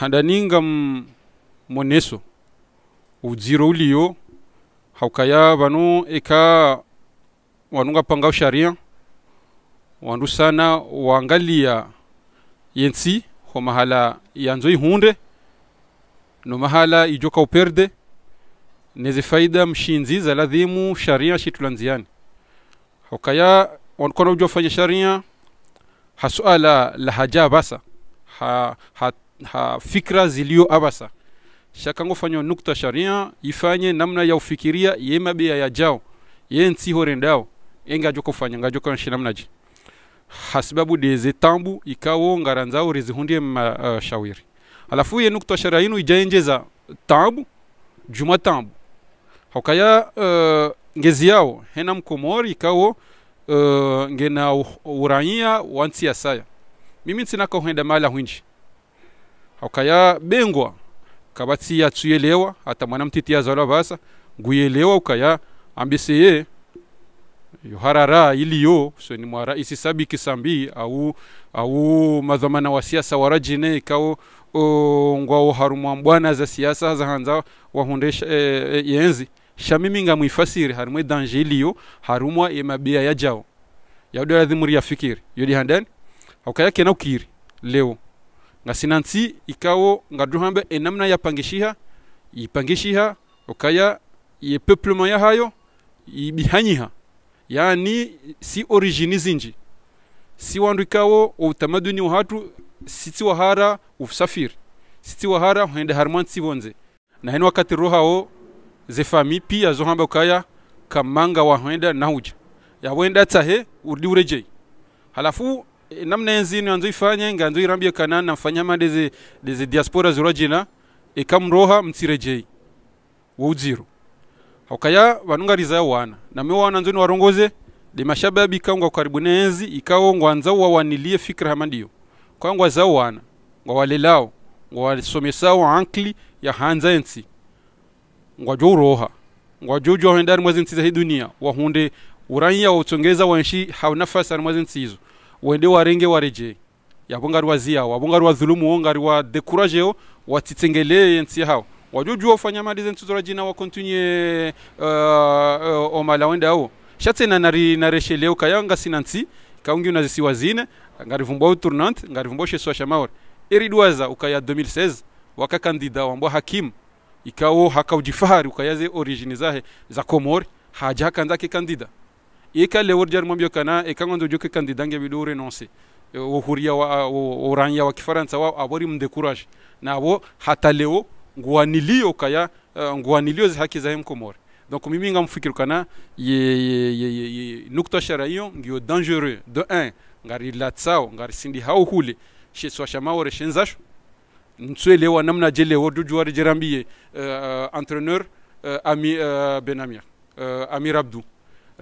handaningam moneso ujiro ulio haukaya banu eka wanunga panga sharia wandu sana waangalia yensi ho mahala yanzo ihunde no mahala ijoka uperde neze faida mshinzi za ladhimu sharia shitulanziani haukaya wanukona ujofanya sharia hasuala lahaja basa ha, hat, ha fikra zilio abasa ziliyoabasa fanyo nukta sharia ifanye namna ya ufikiria yemabia ya jao ye nsihore ndao fanya nga joko nshi namnaji hasibabu deze tambu ikawo ngaranzao rizihundie ma, uh, shawiri alafu ye nukta sharia yinu ijaenjeza tambu juma tambu hukaya uh, ngezi yao hena mkomori ikawo uh, ngena uraia wansi ya saya mimi huenda mala huinji ukaya bengwa kabatsi ya tsuyelewa hata mwana mtiti ya zalwa basa guyelewa ukaya ambise ambiseye yoharara iliyo ni mwara isi sabi kisambi au au madhamana wa siasa wa warajine ikao ngwao harumwa mbwana za siasa za hanza zahanza wahundesha e, e, yenzi shamimi nga mwifasiri harumwe danje iliyo harumwa e ya jao ya dhimuri ya fikiri yodi handani yodihandani kena ukiri leo nga sinansi ikawo ngaduhambe enamna ya pangishiha ipangishiha okaya ye peuplement yahayo ibihanyiha yani si origini zinji si wandu ikawo utamaduni wahatu sitsi wahara ufusafiri sitsi wahara uhende harman tsibonze na wakati rohawo zefami pia zohamba ukaya kamanga wahenda nahuja yawenda tsahe urdi urejei halafu namna yenzino yanzu ifanye nganzu irambye kanani namfanyama deze deze diaspora zirojina ikamroha mtsirejei wuziro hokaya vanungariza wana na name wana nzoni warongoze de mashababi kangwa karibu nenzi ikawo ngwanza wanilie fikra hamandiyo kwangwa za wana walelao ngwawalelao wa ankli ya hanza enzi ensi ngwajwa uroha ngwajujwa hendani mwezi nsiza hii dunia wa hunde wa uraiya wautsongeza wanshi haunafasi ani mwezi nsizo wende warenge wareje yabo ngari waziyawo abo ngari wadhulumu ngari wadekurajewo watitsengeleye nsi hao wajuju ofanya malize ntuzora jina wakontinye uh, uh, omala wenda awo shatena nari naresheleo kayanga sina nsi kaungi unazisiwa zine ngari vumbwa utournante ngari vumbwa sheswa shamaore eridwaza ukaya 2016 wakakandida wambwa hakimu ikawo hakaujifahari ukayaze origini zahe za komori haja ndake kandida i ka lewurjar mom yo kana i kangondo joke kandidange bi do renoncer o huria wa o ranya wa kifaransa wa abori mdecourage na wo hata leo nguanilio kaya uh, nguanilio haki za mkomore donc mimi ngamfikiri kana ye, ye, ye, ye, ye nukta sharaio ngio dangereux de un ngari latsao ngari sindi hau hule she swasha mawore shenzasho ntswelewa namna jelewo dujuwari jerambie uh, eh, eh, entraîneur uh, ami uh, benamir uh, amir abdou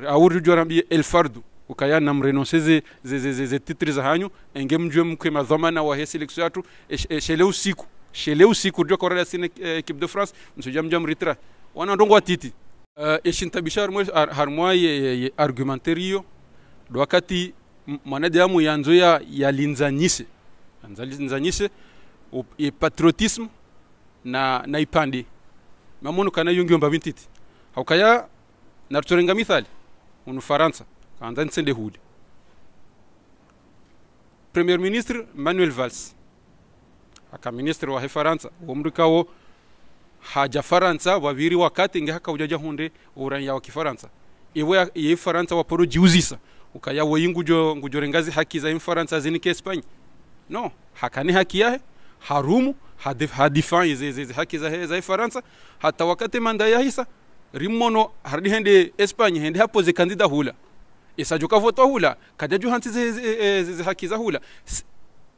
awurjuju arambie el fardu ukaya namrenonse ze, ze, ze, ze, ze titri za hanyu enge mjwe mkwema dhamana wa hesi lekso yatu e, e, shele usiku shele usiku ndio korela sine e, equipe de France msuja mjam ritra wana ndongo atiti uh, eshintabisha harmwa ye, ye argumentaire hiyo wakati mwanadamu yanzo ya yalinzanyise anzalinzanyise e patriotisme na na ipande mamunu kana yungiomba vintiti haukaya narutorenga mithali en faransa kanza ntsende premier ministre manuel valls aka ministre wahe faransa womrikawo haja faransa waviri wakati nge haka ujaja hunde uranyawa wa kifaransa iwe faransa waporo jiuzisa ukaya we ngujo ngujore haki za faransa zini ke espanya no hakani haki yahe harumu hadif hadifan haki za he za faransa hata wakati manda yahisa rimono harɗi hende espagne hende hapo ze kandida hula sadio ka voto hula huula ju hanti ze ze, e, ze, ze hakiza hula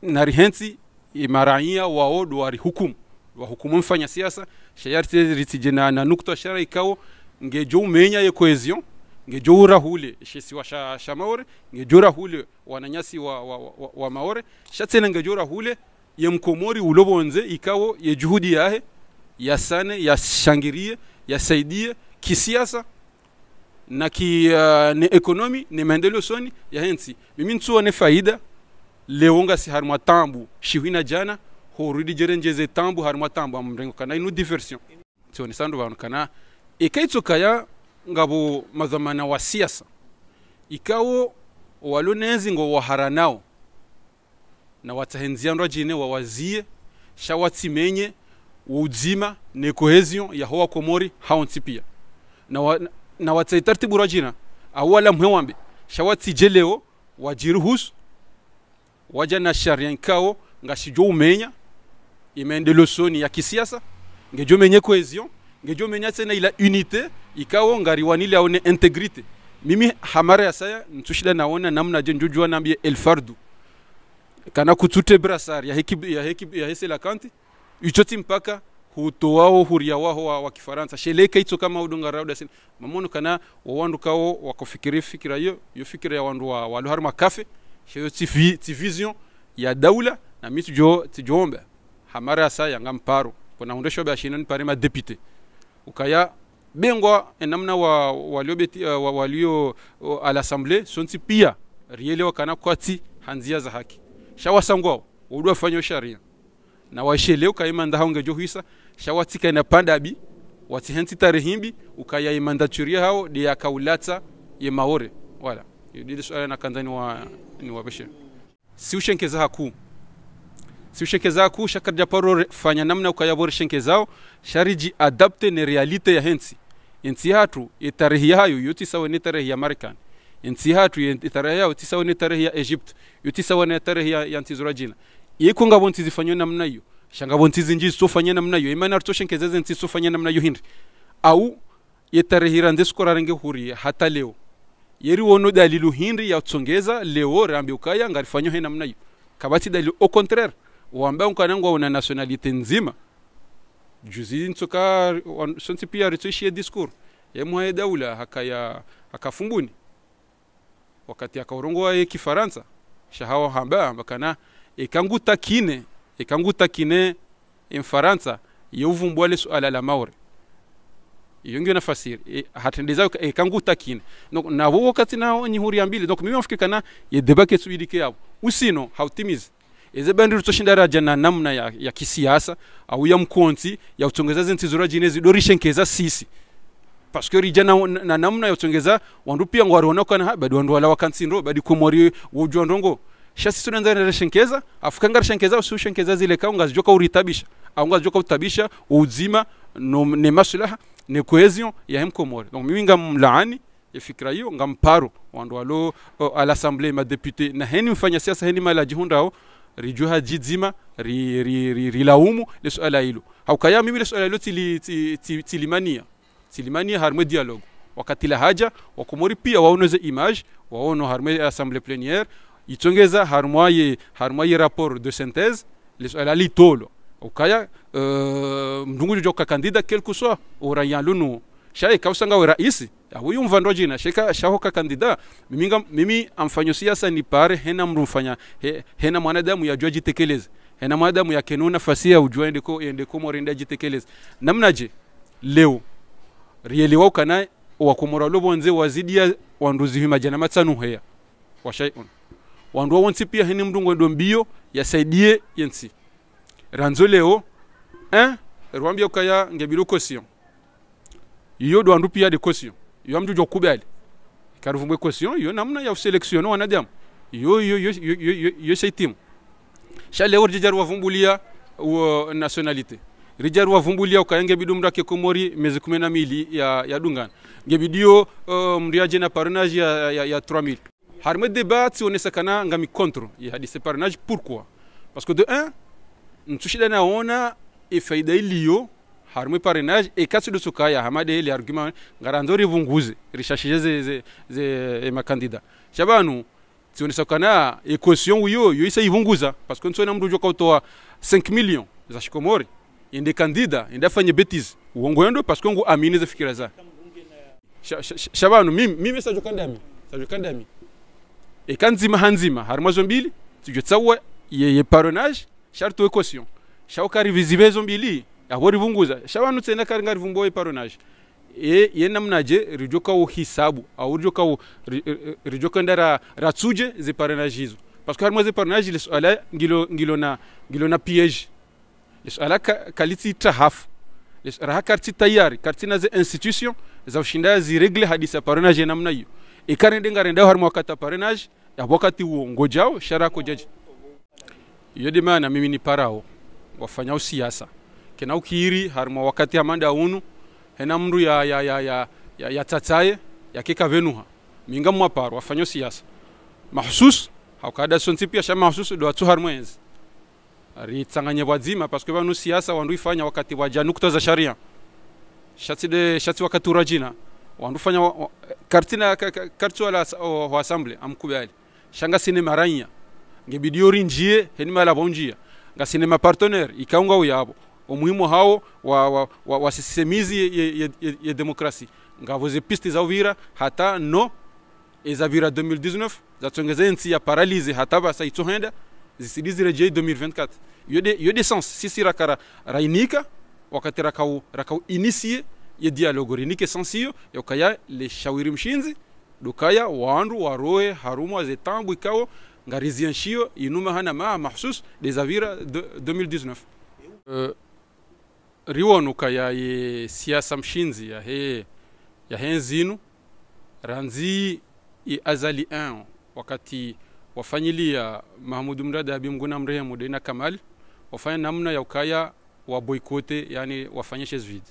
na rihenti imaraia e, wao ɗo wari hukum wa hukumu mfanya siasa shayarte ritije na, na nukta shara nge jo menya ye cohesion nge jo rahule shesi wa sha, sha maore nge jo rahule wananyasi wa, wa, wa, wa maore shatsena jo rahule ye mkomori ulobonze ikawo ye juhudi yahe ya shangirie yasaidie kisiasa na ki uh, ni ekonomi ni maendeleo soni ya hensi mimi nsuone faida leonga si harima tambu shihwina jana horudi jerenjeze tambu harima tambu amrengo kana inu diversion tione sandu bantu kana ikaitsokaya ngabo mazamana wa siasa ikawo walonezi ngo waharanao na watahenzia watahenziandwa jine wawazie shawatsimenye uzima ne cohesion ya hoa komori haonsi pia na, wa, na tartibu rajina awala mhe shawati jeleo wajiruhusu waja na sharia nkao ngashijo umenya imaendeleo soni ya kisiasa ngejo menye cohesion ngejo menya tsena ila unité ikao ikawo ngariwanile aone integrité mimi hamara ya saya ntushida naona namna je njujua nambie elfardu kana kututebrasar ya heki ya heki ya hesela kanti mpaka huto wao huria huryawaho wa, wa kifaransa sheleka ico kama udongarauda sin mamono kana wawandu kawo wakofikiri fikira hiyo yo fikira ya wandu wa walu harima kafe sheyo ti vision ya daula na mitu jo tijoombe hamara sa yanga mparo kuna hundesho ba shinani pare ma député ukaya bengwa e namna wa walio beti, eh, wa, walio uh, eh, al assemblée sonti pia rielewa kana kwati hanzia za haki shawasangwa udwa fanyo sharia na washele washelew kaimanda hao ngejo hisa shawatika na pandabi watihenti tarihimbi ukaya imanda churia hao de kaulata ye maore wala yudile swala na kanzani wa ni wabeshe si ushenkeza haku si ushenkeza haku shakarja paro fanya namna ukaya ukayabore shenkezao shariji adapte ne realite ya hensi inti hatu itarihi ya hayo yuti sawe ni tarihi ya Marekani inti hatu itarehi yao tisawa ni tarihi ya Egypt yuti sawe ni tarihi ya, ya ntizurajina yiko ngabontsiza ifanye namna hiyo shangabontsiza inji isofanye namna hiyo imana artoshe nkezeze ntsi isofanye namna hiyo hindi au yetarehira ndesukora renge huri hata leo yeri wono dalilu hindi ya tsongeza leo rambi ukaya ngarifanywe he namna hiyo kabati dalilu au contraire wambaye unkanangwa una nationalite nzima juzi ntsoka sonsi pia ritsoishie discours yemwaye daula hakaya akafumbuni wakati akaurongoa ye kifaransa shahawa hamba bakana ikangutakine ikangutakine mfaransa yeuvumbua le suala la maure iyo ngiyo nafasiri e, hatendezayo ikangutakine donc nabo wakati nao ya mbili donc mimi wafikikana yedebake suidike yabo usino hautimizi eze rutoshinda toshindaraja na namna ya, ya kisiasa au ya mkonti ya utongeza zintizura jine zidorishe nkeza sisi parce que rija na, na namna ya utongeza wandu pia ngwarona kana badi wandu wala ndo badi komori wujwa ndongo shasi tunanza na shenkeza afukanga shenkeza usu shenkeza zile ka joka uritabisha joka utabisha uzima no, ne maslaha ne cohesion ya hemkomore donc mimi ngamlaani ya fikra hiyo ngamparo wandu alo a l'assemblée ma député na heni mfanya siasa heni mala jihundao rijuha jizima ri, ri, ri, ri, laumu le suala hilo haukaya mimi le suala hilo tilimania tili, tili, tili tilimania harme dialogue wakati la haja wakomori pia waoneze image waono harme assemblée plénière ichongeza harumwa ye harumwa ye rapport de synthèse lali tolo ukaya uh, mndungu joka kandida quelque soit uraya lunu shaye kausanga we rais awuyumva ndo jina shaho ka kandida mimi mimi amfanyo siasa ni pare hena mrumfanya he, hena mwanadamu ya joji tekeleze hena mwanadamu ya yakenuna fasi ya ujua ende ko morinda jitekeleze je leo rieli wa rieliwa ukanaye wakomora lobonze wazidia wanduzi hima jana himajana matsanuheya washaiona wandu wonsi pia hini mndu ngwendo mbio yasaidie yensi ranzo leo eh rwambia ukaya ngebiro kosio iyo do andu pia de kosio jo mtu jokubali karuvumbwe kosio yo namna ya selection wanadamu yo iyo iyo iyo iyo saitimu shale wo rijaru wavumbulia wa nationalite rijaru wavumbulia ukaenge bidu mrake komori mezi kumi na mbili ya, ya dungana ngebidio uh, mriaje na parnage ya, ya, ya 3000 Har me débattre si on est sakana ngami contre. Il y a des séparnages pourquoi Parce que de un, ntushida na ona e faida iliyo har me parrainage et quatre de sokaya hamade les arguments garando rivunguze rechercher ze ze ze ma candidat. Chabanu tionesekana ecaution wiyo oh, yo isa ivunguza parce que ntsona mndu joka utoa 5 millions za shikomori ende kandida ende afanye betize uongo yendo parce que ngo amine za fikira za shabanu mimi mimi sajo kandami sajo kandami eka nzima hanzima nzima harimo zo mbili zibyo tsawe ye, ye paronage charte tuwe caution shawo karivizi bezo mbili aho rivunguza shabanutse na kari ngarivumbo ye paronage ye, ye namnaje rijoka wo hisabu aho rijoka wo rijoka ndara ratsuje ze paronage hizo parce que harimo ze paronage les ala ngilo ngilo na ngilo na piège les ala ka, kaliti tahafu les raha karti tayari karti na ze institution za ushinda ziregle hadisa paronage namna hiyo ikani ikarende ngarenda harimo wakata parrainage wakati huo ngojao shara ko kojaji yodi mana mimi ni parao wafanya siasa kena ukiri har harimo wakati amanda unu hena mru ya ya ya ya ya, ya tataye kika venuha minga mwaparo wafanyao siasa mahusus haukada sonti pia shama mahsus do atu har harimo ari ritsanganye bwadzima parce que vanu siasa wandu ifanya wakati wa janukta za sharia shatide shati wakati urajina wandu fanya kartina kartu wala wa assembly ali shanga sinema ranya ngebidi yori njie heni mala bonjia nga sinema partner ikaunga uyabo umuhimu hao wa, wa, wa, wa sisemizi ye, ye, ye, ye demokrasi ngavo za zauvira hata no ezavira 2019 zatsongeza nsi ya paralyse hata basa itsohenda zisidizirejei 2024 yode, yode sens sisi raka rainika wakati rakau, rakau inisie dialogo rinike sansio yokaya leshawiri mshinzi dukaya wandu waroe harumo azetangu ikao ngarizia nshio inuma hana maa mahsus desavira 2019 uh, kaya ye siasa mshinzi yahe yahe nzinu ranzi i azali 1 wakati wafanyilia mahmudu mrada mguna mrehemu dena kamal wafanya namna ya ukaya wa boikote yani wafanyeshe zvidi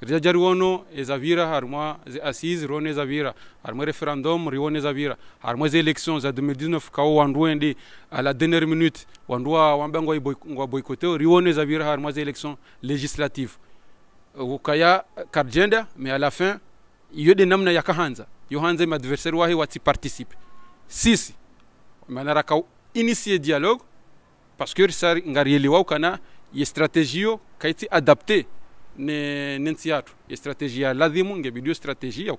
rijajari wono ezavira harimo assise riwo nezavira harimo referendum riwo nezavira harimo za 2019 kawo wandu à la dernière minute wandu wa wambe ngwa boycote riwo nezavira harimo zeelection législative ukaya mais à la fin yode namna yakahanza yohanza wahi wahe participe sisi manara ka initier dialogue parce que sar ngarielewa ukana ye stratégie yo kaiti adapté ne nensi yatu e stratégie ya lazimu ngeɓe ɗo stratégie yaw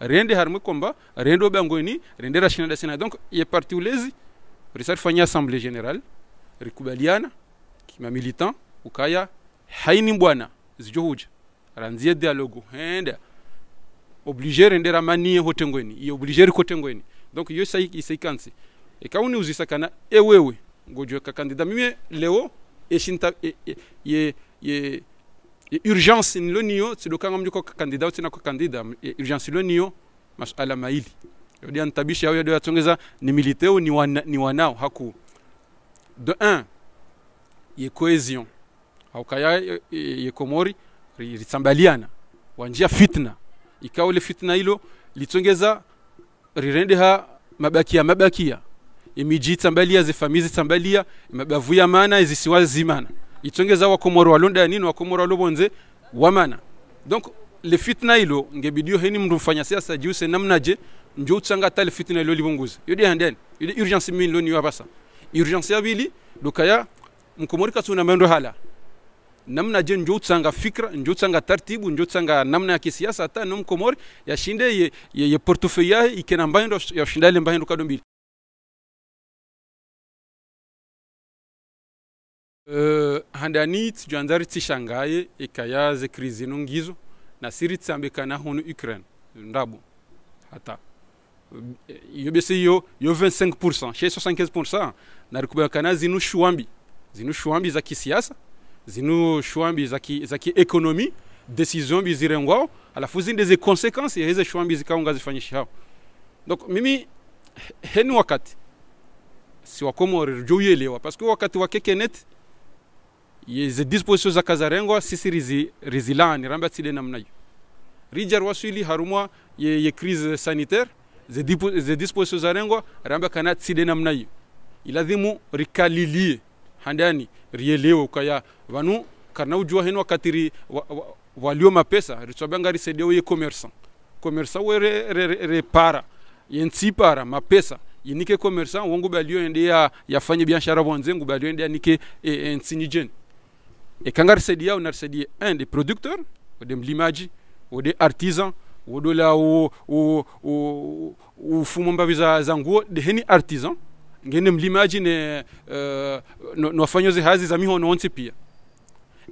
rende harmi combat rende o ɓangoyni rende rachinada sena donc ye parti o lesi resat assemblée générale rikuɓaliana kima militant o kaya hayni zijo huja ranzie dialogue henda obligé rende ramanie hotengoyni ye obligé rikotengoyni donc yo sai isaikansi e kawuni uzisakana ewewe ngojoka kandida mime leo eshinta e, e, ye, ye urgence niloniyo silukanga mjuko kandida utina kwa kandida urgence iloniyo masuala maili yodi antabishi au yodi atongeza ni militeo ni, wana, ni wanao haku de 1 ye cohesion kaya ye komori ritsambaliana wanjia fitna ikawa ile fitna hilo litongeza rirende ha mabakia mabakia imiji tsambalia zefamizi tsambalia mabavu ya maana zisiwazi maana itongeza wakomoro walonda nini wakomoro walobonze wamana donc le fitna ilo ngebidio heni mndu mfanya siasa jiuse namnaje njo utsanga tale fitna ilo libunguze yodi handen ile urgence mini lo niwa basa urgence ya bili dukaya mkomori katuna mendo hala namna je njo utsanga fikra njo utsanga tartibu njo utsanga namna ya kisiasa ta no mkomori yashinde ye, ye, ye portefeuille yahe ikena le yashindale mbahindo kadombili Eh, handani tujanzari tishangaye ikayaze krizi ino ngizo nasiri tsambikana hunu ukraine ndabu hata eh, yo bese yo yo 25% chez 75% narikubakana zinu shuambi zinu shuambi za kisiasa zinu shuambi za ki za ekonomi decision mbi zirengwao alafu zinde ze consequences hizo shuambi zikaunga zifanyisha hao donc mimi henu wakati si wakomori joyelewa parce que wakati wa kekenet yeze disposition za zakazarengwa sisi rizi, rizilani ramba tsile namna hiyo rijar rwaswili harumwa ye, ye crise sanitaire ze, dipo, ze disposition za zarengwa ramba kana tsile namna hiyo ilazimu rikalili handani rielewe kaya vanu karna ujua hino wakati walio wa, wa, wa mapesa ritsobanga risedio ye commerçant commerçant we re, re, re, re para yensi para mapesa yinike commerçant wongu balio ndia yafanye biashara bonzengu balio ndia nike e, e, nsinijeni e ekanga risaidia unarisaidia un des producteurs limaji mlimaji ode artisan o ufumo mbavi za, za nguo heni artisan ngene 'limaji ne uh, noafanyoze hazi za mihono onse pia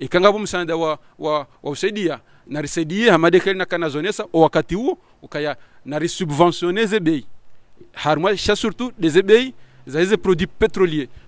ikangabo msanda wa, wa, wa usaidia narisaidie hamadekeli zonesa o wakati huo ukaya narisubventionne ze bei harumwa sha surtout des ebei za hizi produits pétroliers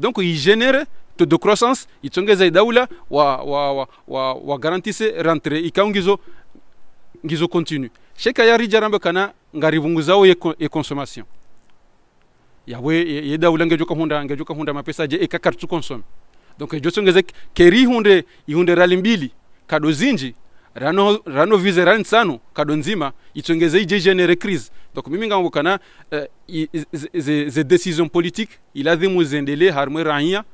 donc taux de croissance itongeza idaula wa, wa, wa, wa, wa garantise rentre ikao ngizo ngizo continue sheka yari jarambe kana ngarivunguzawo ye, e consommation yawe yedaula ngejoka hunda ngejoka hunda mapesa je ekakari tu consomme donc ijosongeze keri hunde ihunde hunde ralimbili kado zinji rano rano vize rani tsano kado nzima itongeze ije genere crise donc mimi ngangukana uh, eh, ze decision politique il a iladhi muzendele harimwe rania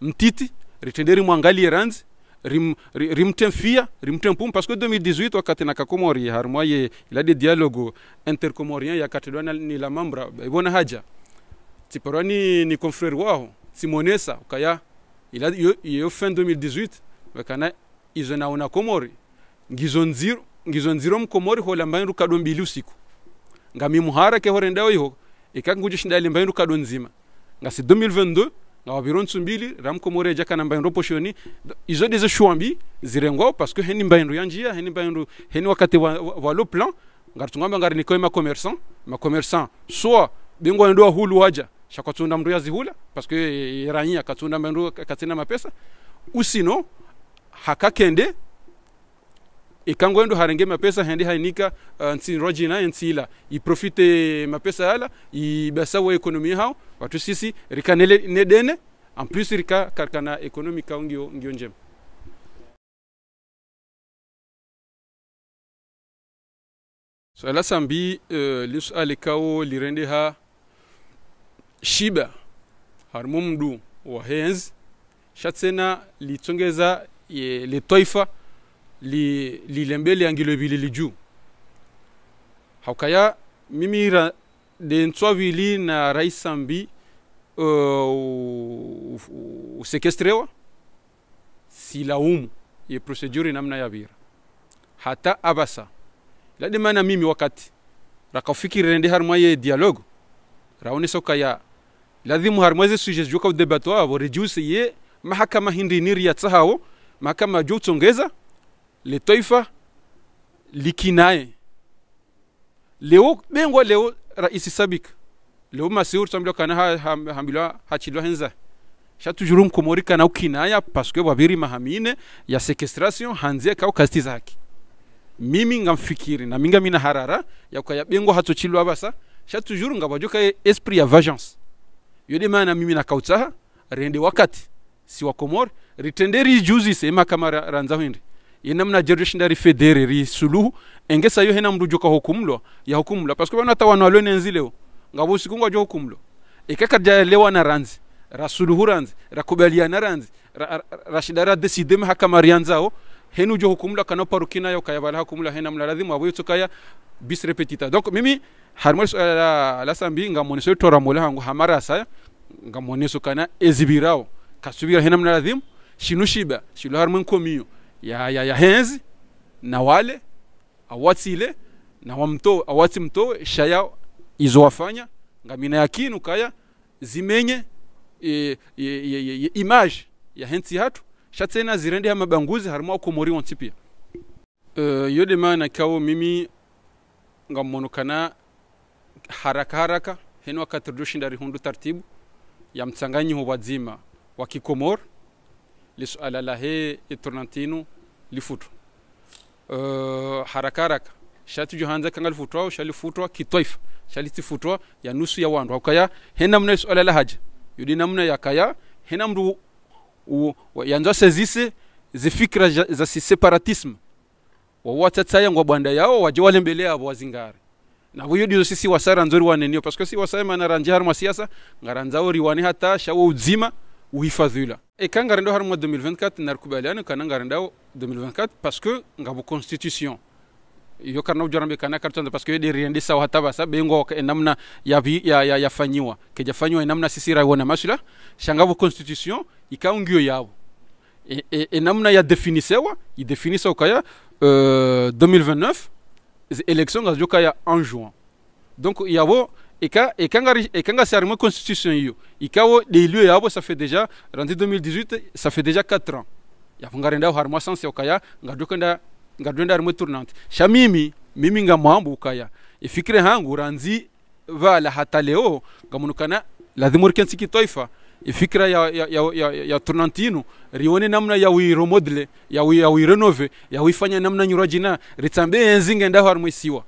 mtiti ritende mwangali ranzi rim, rimtemfia rimtempum parce que 2018 wakati nakakomori harimwa ye il a ilade dialogue intercomorien yakatidwa ni la membre eh, ibona haja tiporwa ni, ni confrere waho simonesa ukaya ila yo, yo fin 2018 wakana izo naona komori ngizo nziro ngizo nziro mkomori hola mbanyi rukado mbili usiku ngami muhara ke hore ndayo iho ikanguje shinda ile mbanyi rukado nzima ngasi 2022 ngawa ngawabiro ntsumbili ramkomori ja kana mbanyi roposhoni izo deze shuambi zirengwa parce que heni mbanyi ya njia heni mbanyi heni wakati wa, wa, wa lo plan ngartungamba ngari nikoe ma commerçant ma commerçant soit bingwa ndo hulu waja shakwatunda mndu yazihula parce que eh, iranya eh, katunda mbanyi katina mapesa usino hakakende ekangwendo harenge mapesa hende hainika uh, nsi rojina ensila iprofite mapesa yala ibasawa ekonomi hao watu sisi rikanele nedene en plus rika karkana ekonomi kao ngio, ngio njema so ala sambi uh, lisu ale kao lirende ha shiba harmumdu wa henzi shatsena litsongeza le toifa li lilembe liangilo bili haukaya mimi ra de nswavili na raisa mbi uh, usekestrewa silaumu ye procedure namna ya bira hata abasa ladimana mimi wakati rakafikirende harmwa ye dialogue raonesa ukaya lazimu harmwa ze sujets joka udebatwavo reduce ye mahakama hindiniri yatsahawo mahakama jo utsongeza le taifa likinae leo bengo leo raisi sabik leo masiur tambilo kana ha, ha, hambilwa hachilwa henza shatujuru mkomori kana ukinaya paske wabiri mahamine ya sequestration hanzia kao kastiza haki mimi ngamfikiri na minga mina harara ya kwa bengo hatochilwa basa shatujuru ngabajoka esprit ya vengeance yode maana mimi nakautsaha rende wakati si wa komori ritenderi juzi sema kama ranza hwindi ye namna jerishin dari federe ri suluhu engesa yo hena mndu joka hukumlwa ya hukumlwa parce que bana no lone nzileo ngabo sikungwa jo hukumlwa ikaka jalewa na ranzi ra suluhu ranzi ra kubaliana ranzi ra, ra shida ra decide me hakama o henu jo hukumlwa kana parukina yo kaya bala hukumlwa hena mla lazima abo tukaya bis repetita donc mimi harmol la la sambi ngamone so tora mola hangu hamara sa ngamone so kana ezibirao kasubira hena mla lazima shinushiba shiba shilu komiyo ya, ya, ya henzi na wale awati ile na wamtoe awatsi mtoe shaya izo wafanya ngamina yakinu kaya zimenye e, e, e, e, image ya henzi hatu shatsena zirende ya mabanguzi harimo akomori wonsi pia uh, yode mana kawo mimi ngammonokana haraka haraka heno akatirdo shindari hundu tartibu ya mchanganyi wazima wa kikomori E li lisu alalahe itornantinu lifutu uh, haraka haraka shati jo hanze kanga lifutwa shalifutwa kitwaifa shalitifutwa ya nusu ya wandu akaya hena mna la haja yudi namna ya kaya hena mndu yanza sezise fikra za si separatisme tsaya ngwa bwanda yao waje mbele yabo wazingare na huyo dizo sisi wasara nzori wanenio parce que si wasema na ranjari mwa siasa ngaranzao riwane hata shawo uzima uhifadhi yula ekangari ndo hari mwa 2024 narikubaliana kanangari ndao 2024 parce que ngabu constitution yo karna ujorambe kana kartonda parce que yede riendi sawa hataba sa bengo e namna ya vi, ya ya, ya fanyiwa keja fanyiwa e namna sisi wona masula shangabu constitution ikaungio yao e, e, e namna ya definisewa définisse ukaya euh, 2029 élection ngazo kaya en juin donc yabo eka ekanga ekanga sarimo constitution iyo ikawo delieu yabo ça fait déjà rendu 2018 ça fait déjà 4 ans yafungarenda harimo sanse okaya ngadukenda ngadwenda harimo tournante shamimi mimi ngamwambuka ya ifikire hangu ranzi vala hata leo ngamunukana lazima urikensi kitaifa ifikira ya, ya, ya, ya, ya turnantino rione namna ya wiiro ya, wi, ya wirenove ya wifanya namna nyurajina ritsambe enzi ngendaho harimo isiwa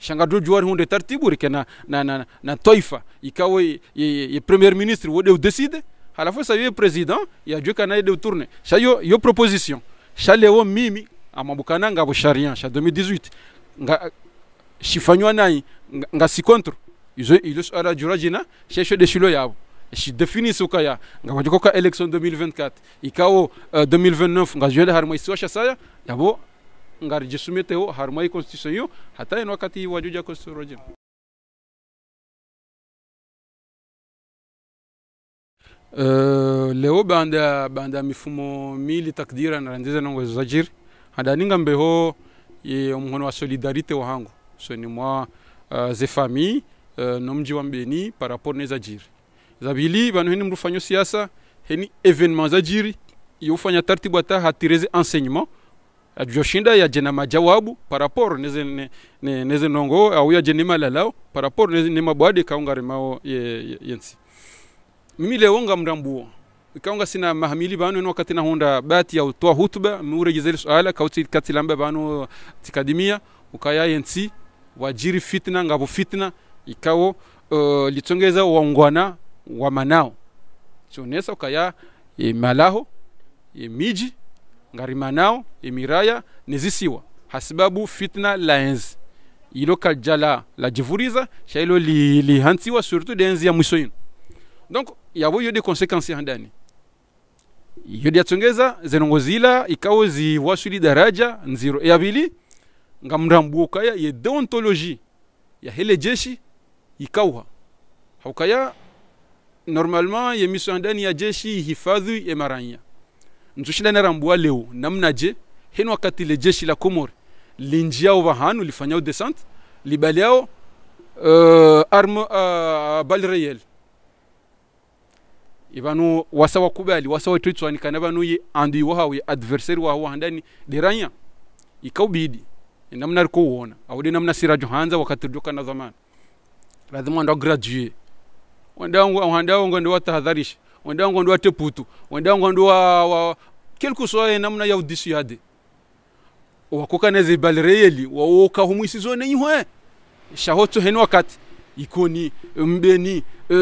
shangadu juwari hunde tartibu rike na, na, na, na toifa ikawa ye, ye, ye premier ministre wode udeside halafu sa ye president ya juka na ide uturne sha yo, yo proposition sha lewo mimi amabukana ngabo sharian sha 2018 nga shifanywa nai nga, nga si kontro izo ilo ala jurajina shesho shode shilo yabo nga ukaya ka election 2024 ikawo uh, 2029 ngajwele harimo isiwasha saya yabo ngarjisumeteho harumai constitution yo hata ino wakati wajuja constitution Uh, leo banda banda mifumo mili takdira narandiza nongo ninga mbe mbeho ye omuhono wa solidarite hango so ni mwa uh, ze famille uh, nomji wa mbeni par rapport neza jiri zabili banu heni mrufanyo siasa heni evenement zajiri yofanya tartibu ata hatireze enseignement ajoshinda yajena majawabu parapor neze ne, ne, nongo au yajeni malalao parapor neze ne mabwadi kaunga mao ye, yensi mimi leo nga mrambuo kaunga sina mahamili banu ni wakati na hunda bati ya utoa hutuba mure jizeli suala kauti katilamba banu tikadimia ukaya yensi wajiri fitna ngabo fitna ikao uh, litongeza waungwana wa manao chonesa ukaya e, malaho e, miji ngarimanao emiraya nezisiwa hasibabu fitna laenzi ilo kaljala lajivuriza shailo lihantsiwa li surtout denzi ya mwiso yino donc yavo yo de conséquence handani yo diatsongeza zenongo zila ikawo ziwasuli daraja nziro eyavili nga mrambu ukaya ye deontologie ya hele jeshi ikawa haukaya normalement ye miso ya jeshi hifadhi emaranya mzushinda narambua leo namna je heni wakati ile jeshi la Komori linjiao vahanu lifanyao descente libaliao uh, arme uh, bal reyel ivanu wasawakubali wasawatwitswanikana vanuye andu iwahawe adversari waho handani deranya ikaubidi namna rikuuona aude namna sirajo hanza wakati rjokana zamani lazima anda gradue wenda wangu wanda wangu ndo watahadharisha wenda wangu ndo wateputu wenda wangu ndo wa, wa, quel que soit namna ya udisiade wakokaneze balreyeli wawokahumwisizo nenyihwe shahoto hen wakati ikoni mbeni uh,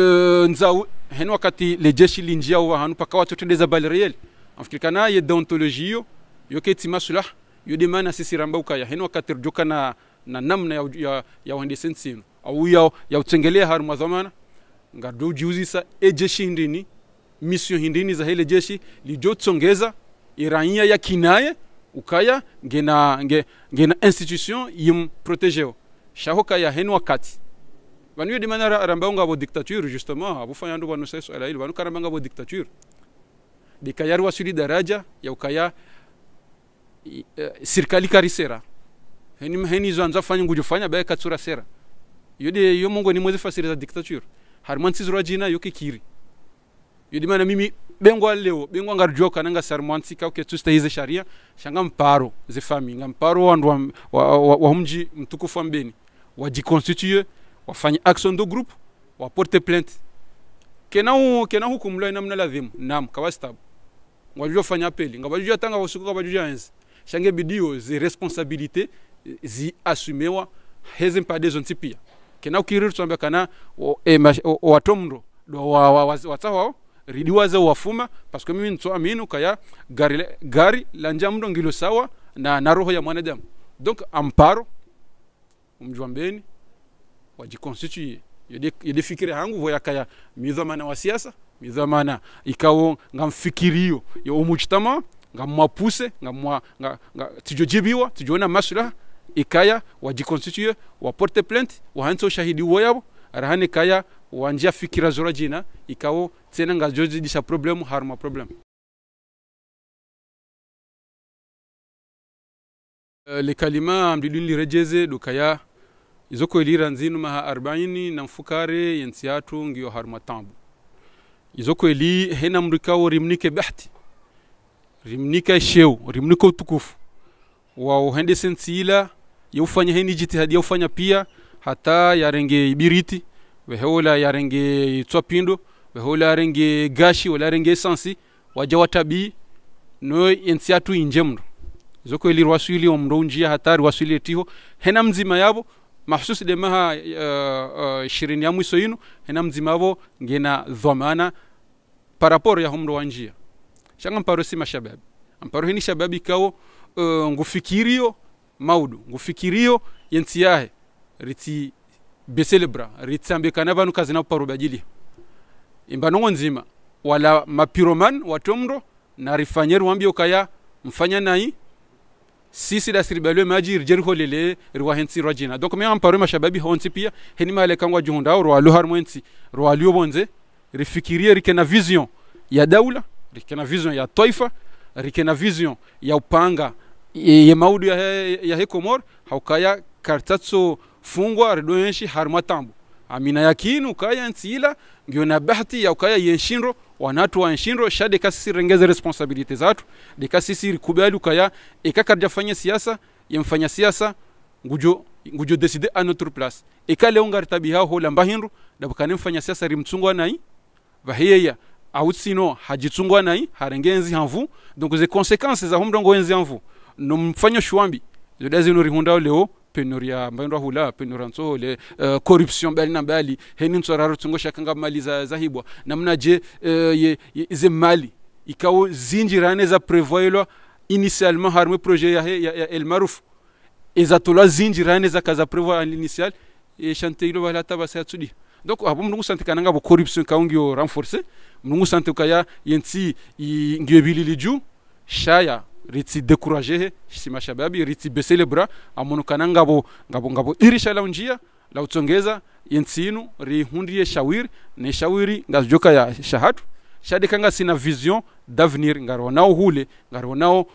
nzau hen wakati lejeshi linjia wa hanu paka watotendeza balreyeli amfikirikana ye deontologie hiyo yoketima sulah yodemana sisiramba ukaya hen wakati rjoka na, na namna ya, ya, ya uhendesensino au ya, ya utengelea haru mwadhamana ngardo ujiuzisa ejeshi hindini misio hindini za hele jeshi lijotsongeza iranya ya kinaye ukaya ngena nge, ngena institution yim protégeo shahoka ya hen wakati vanhu iyo dimana rambanga bo dictature justement avufanya ndu vanu seso alaili vanu karambanga bo dictature de kayar wa suri daraja ya ukaya e, sirkali karisera hen hen izo anza fanya ngujo fanya ba katsura sera iyo de yo mungu ni mwezi fasiriza dictature harimwa ntsizirwa jina yo kikiri yodimana mimi bengwa leo bengwa ngarjoka nanga sika ke tusta hizi sharia shanga mparo ze fami nga mparo wa, wa, wa, wa mji mtukufu wa mbeni wajiconstitue wafanye action do group waporte plainte kena kena hukumu lwa namna ladhimu nam kawastabu ngwajua fanya apeli ngwajua tanga wasuku ngwajua enzi shanga bidio ze responsabilité zi asumewa hezi mpade zonti pia kena ukiriritswambia kana watomro wa, wa, wa, wa, wa, wa, wa, wa, wa, wa, ridiwaza wafuma paske mimi nto amino kaya gari, gari la nja mndo ngilo sawa na, na roho ya mwanadamu donc amparo mjwambeni wajikonstituye yedefikire hangu voya kaya midhamana wa siasa midhamana ikawo ngamfikirio ya omujtama nga mwapuse nga, tijojibiwa tijoona maslaha ikaya wajikonstituye waporte plainte wahanisa ushahidi woyabo arahane kaya wanjia fikira zora jina ikawo tena nga problemu haruma problemu uh, eh, likalima mdiduni rejeze dukaya izoko ilira nzinu maha arbaini na mfukare yensi hatu ngiyo haruma tambu izoko eli hena mrikawo rimnike bahti rimnika sheu rimnika utukufu wao hende sensila yaufanya heni jitihadi yaufanya pia hata yarenge ibiriti weheola yarenge tswapindo weheola yarenge gashi wala yarenge sansi waja watabii no ensi yatu inje mndo zokweli rwaswili omndo unjia hata rwaswili etiho hena mzima yabo mahsusi de maha uh, uh, 20 ya mwiso yinu hena mzima yabo ngena dhomana paraporo ya homndo wanjia shanga mparo si mashababi amparo hini shababi kao uh, ngufikirio maudu ngufikirio yensi yahe riti beselebra ritsambe kana vanhu kazina kuparobadili imba nongo nzima wala mapiroman watomro na rifanyeri riwambio kaya mfanya nai sisi da siribalwe maji rijeri holele riwa hensi rwa jina donc mea mparo mashababi honsi pia heni male kangwa juhunda au rwalu ro alu bonze rifikirie rike na vision ya daula rike na vision ya toifa rike na vision ya upanga ye maudu ya, he, ya hekomor haukaya kartatso fungwa redo yenshi harma tambo amina yakinu kaya nsila ngio na bahati ya kaya yenshinro wanatu wa nshinro shade kasi rengeze responsabilite zatu de kasi siri kubali ukaya ekakarja fanya siasa yemfanya siasa ngujo ngujo decide a notre place ekale ungar tabiha ho lamba hinru dabukane mfanya siasa rimtsungwa nai vahiyeya autsino hajitsungwa nai harengenzi hanvu donc les conséquences za humrongo enzi hanvu mfanya shuambi lazima rihunda leo penuria mbaindwa hula penuria nsohole uh, eh, corruption bali na bali heni ntsoraro tsungosha kanga mali za zahibwa namna je uh, ye, ye, ze mali ikawo zinjirane za prevoilwa initialement harme projet ya, ya, ya elmaruf ezatola zinjirane za kaza prevoir en l'initial e chanteilo bala tabasa tsudi donc abo mulungu sante kananga bo corruption kaungio renforcer mulungu sante kaya yensi ngiyo bilili juu shaya riti décourager shima shababi riti baisser les bras amunukana ngabo ngabo ngabo irisha lao njia lautsongeza yensinu rihundie shawir ne shawiri ngazojoka ya shahatu shadikanga sina vision d'avenir ngaronao hule ngaronao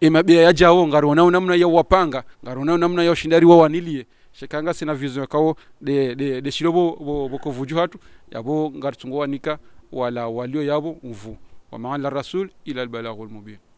emabia yajawo ngaronao namna ya wapanga ngaronao namna ya ushindari wa wanilie shekanga sina vision kao de de, de shilobo boko vuju hatu yabo ngartsungo wanika wala walio yabo uvu wa maala rasul ila albalaghul mubin